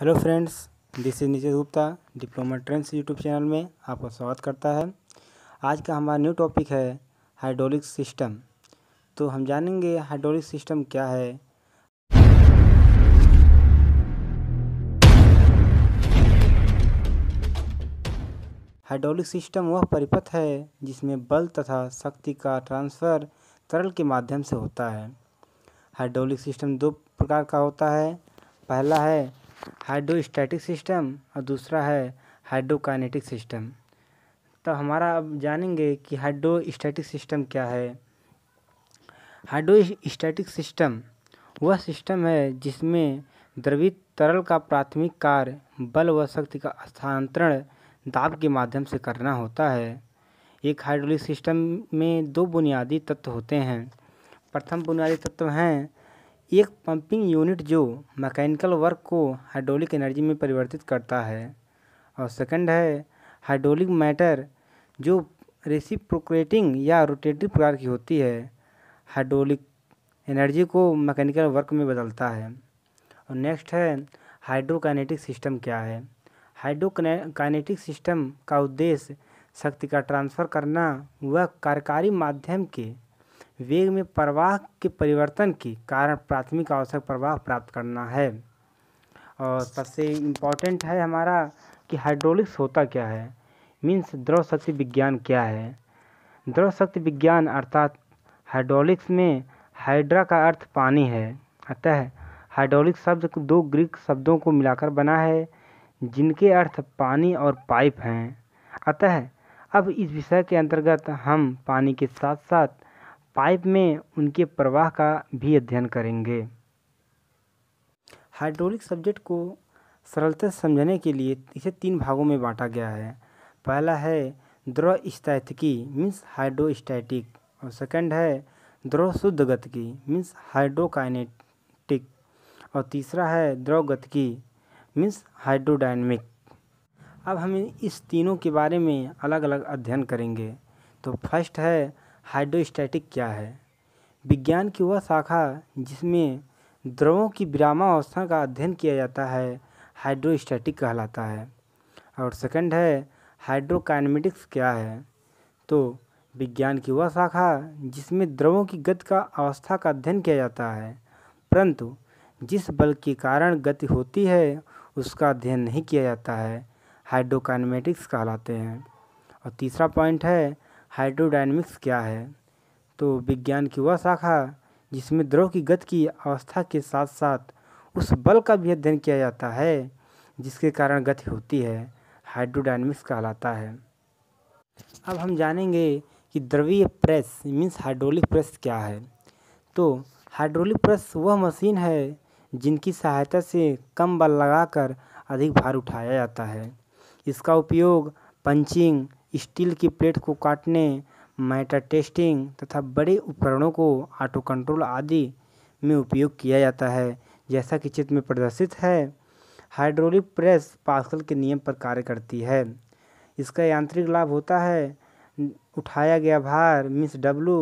hello friends this is नीचे Gupta diploma trends YouTube channel में आपका स्वागत करता है आज का हमारा न्यू टॉपिक है हाइड्रोलिक सिस्टम तो हम जानेंगे हाइड्रोलिक सिस्टम क्या है हाइड्रोलिक सिस्टम वह परिपथ है जिसमें बल तथा शक्ति का ट्रांसफ़र तरल के माध्यम से होता है हाइड्रोलिक सिस्टम दो प्रकार का होता है पहला है हाइड्रोस्टैटिक सिस्टम और दूसरा है हाइड्रोकाइनेटिक सिस्टम तो हमारा अब जानेंगे कि हाइड्रोस्टैटिक सिस्टम क्या है हाइड्रोस्टैटिक सिस्टम वह सिस्टम है जिसमें द्रवित तरल का प्राथमिक कार्य बल व शक्ति का स्थानांतरण दाब के माध्यम से करना होता है एक हाइड्रोलिक सिस्टम में दो बुनियादी तत्व होते हैं प्रथम बुनियादी तत्व हैं एक पंपिंग यूनिट जो मैकेनिकल वर्क को हाइड्रोलिक एनर्जी में परिवर्तित करता है और सेकंड है हाइड्रोलिक मैटर जो रेसिप्रोक्रेटिंग या रोटेटरी प्रकार की होती है हाइड्रोलिक एनर्जी को मैकेनिकल वर्क में बदलता है और नेक्स्ट है हाइड्रोकाइनेटिक सिस्टम क्या है हाइड्रोकाइनेटिक सिस्टम का उद्देश्य शक्ति का ट्रांसफ़र करना व कार्यकारी माध्यम के वेग में प्रवाह के परिवर्तन के कारण प्राथमिक आवश्यक प्रवाह प्राप्त करना है और सबसे इम्पॉर्टेंट है हमारा कि हाइड्रोलिक्स होता क्या है मीन्स द्रव शक्ति विज्ञान क्या है द्रव शक्ति विज्ञान अर्थात हाइड्रोलिक्स में हाइड्रा का अर्थ पानी है अतः हाइड्रोलिक शब्द दो ग्रीक शब्दों को मिलाकर बना है जिनके अर्थ पानी और पाइप हैं अतः अब इस विषय के अंतर्गत हम पानी के साथ साथ पाइप में उनके प्रवाह का भी अध्ययन करेंगे हाइड्रोलिक सब्जेक्ट को सरलता समझने के लिए इसे तीन भागों में बांटा गया है पहला है द्रव स्थितिकी मीन्स हाइड्रोस्टैटिक और सेकंड है द्रव शुद्ध गतिकी मीन्स हाइड्रोकाइनेटिक और तीसरा है द्रव गतिकी मीन्स हाइड्रोडाइनमिक अब हम इस तीनों के बारे में अलग अलग अध्ययन करेंगे तो फर्स्ट है हाइड्रोस्टैटिक क्या है विज्ञान की वह शाखा जिसमें द्रवों की विरामावस्था का अध्ययन किया जाता है हाइड्रोस्टैटिक कहलाता है और सेकंड है हाइड्रोकाइनमेटिक्स क्या है तो विज्ञान की वह शाखा जिसमें द्रवों की गति का अवस्था का अध्ययन किया जाता है परंतु जिस बल के कारण गति होती है उसका अध्ययन नहीं किया जाता है हाइड्रोकाइनमेटिक्स कहलाते हैं और तीसरा पॉइंट है हाइड्रोडाइनमिक्स क्या है तो विज्ञान की वह शाखा जिसमें द्रव की गति की अवस्था के साथ साथ उस बल का भी अध्ययन किया जाता है जिसके कारण गति होती है हाइड्रोडायनमिक्स कहलाता है अब हम जानेंगे कि द्रवीय प्रेस मीन्स हाइड्रोलिक प्रेस क्या है तो हाइड्रोलिक प्रेस वह मशीन है जिनकी सहायता से कम बल लगाकर अधिक भार उठाया जाता है इसका उपयोग पंचिंग स्टील की प्लेट को काटने मैटर टेस्टिंग तथा बड़े उपकरणों को ऑटो कंट्रोल आदि में उपयोग किया जाता है जैसा कि चित्र में प्रदर्शित है हाइड्रोलिक प्रेस पास्कल के नियम पर कार्य करती है इसका यांत्रिक लाभ होता है उठाया गया भार मिस डब्लू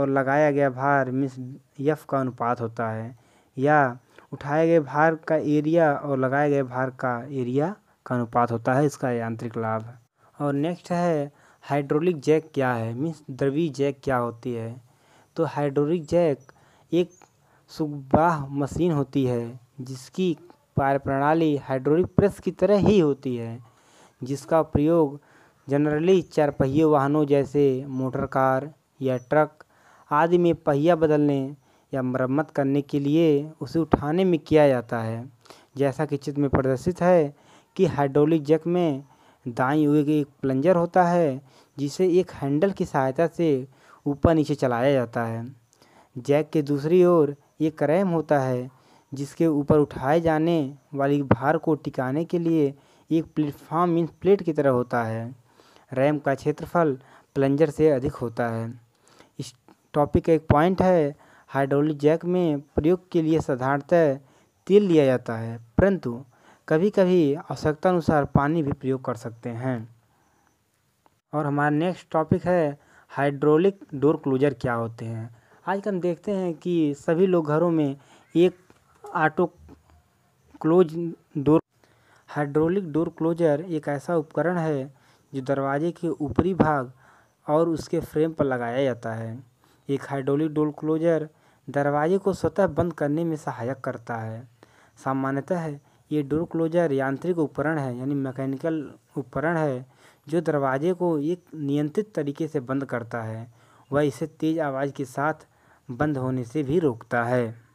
और लगाया गया भार मिस यफ का अनुपात होता है या उठाए गए भार का एरिया और लगाए गए भार का एरिया का अनुपात होता है इसका यांत्रिक लाभ और नेक्स्ट है हाइड्रोलिक जैक क्या है मीन्स द्रवी जैक क्या होती है तो हाइड्रोलिक जैक एक सुबाह मशीन होती है जिसकी पार प्रणाली हाइड्रोलिक प्रेस की तरह ही होती है जिसका प्रयोग जनरली चार पहिए वाहनों जैसे मोटर कार या ट्रक आदि में पहिया बदलने या मरम्मत करने के लिए उसे उठाने में किया जाता है जैसा कि चित्र में प्रदर्शित है कि हाइड्रोलिक जैक में दाई ओर एक प्लंजर होता है जिसे एक हैंडल की सहायता से ऊपर नीचे चलाया जाता है जैक के दूसरी ओर एक क्रैम होता है जिसके ऊपर उठाए जाने वाली भार को टिकाने के लिए एक प्लेटफॉर्म मीन प्लेट की तरह होता है रैम का क्षेत्रफल प्लंजर से अधिक होता है इस टॉपिक का एक पॉइंट है हाइड्रोलिक जैक में प्रयोग के लिए साधारणतः तेल लिया जाता है परंतु कभी कभी आवश्यकता अनुसार पानी भी प्रयोग कर सकते हैं और हमारा नेक्स्ट टॉपिक है हाइड्रोलिक डोर क्लोजर क्या होते हैं आज हम देखते हैं कि सभी लोग घरों में एक auto close door hydraulic door closer एक ऐसा उपकरण है जो दरवाजे के ऊपरी भाग और उसके फ्रेम पर लगाया जाता है एक हाइड्रोलिक डोर क्लोजर दरवाजे को स्वतः बंद करने में सहायक करता है सामान्यतः ये डोर क्लोजर यांत्रिक उपकरण है यानी मैकेनिकल उपकरण है जो दरवाजे को एक नियंत्रित तरीके से बंद करता है वह इसे तेज़ आवाज़ के साथ बंद होने से भी रोकता है